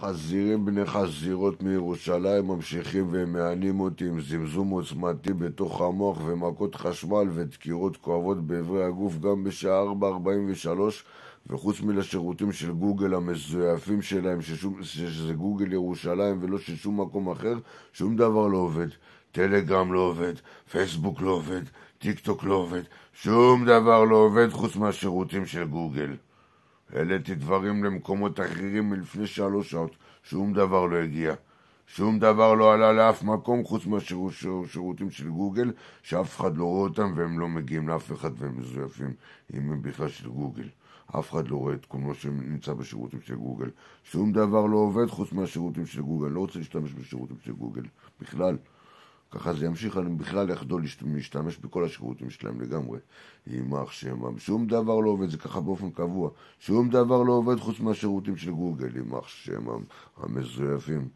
חזירים בני חזירות מירושלים ממשיכים ומענים אותי עם זמזום עוצמתי בתוך המוח ומכות חשמל ודקירות כואבות באיברי הגוף גם בשעה 4.43 וחוץ מלשירותים של גוגל המזויפים שלהם ששום, שזה גוגל ירושלים ולא של שום מקום אחר שום דבר לא עובד טלגרם לא עובד, פייסבוק לא עובד, טיק טוק לא עובד שום דבר לא עובד חוץ מהשירותים של גוגל העליתי דברים למקומות אחרים מלפני שלוש שעות, שום דבר לא הגיע. שום דבר לא עלה לאף מקום חוץ מהשירותים של גוגל, שאף אחד לא רואה אותם והם לא מגיעים לאף אחד והם מזויפים, אם הם בכלל של גוגל. אף אחד לא רואה את כל מה שנמצא בשירותים של גוגל. שום דבר לא עובד חוץ מהשירותים של גוגל. לא רוצה להשתמש בשירותים של גוגל, בכלל. ככה זה ימשיך, אני בכלל יחדול להשתמש בכל השירותים שלהם לגמרי. יימח שמם, שום דבר לא עובד, זה ככה באופן קבוע. שום דבר לא עובד חוץ מהשירותים של גוגל, יימח שמם, המזויפים.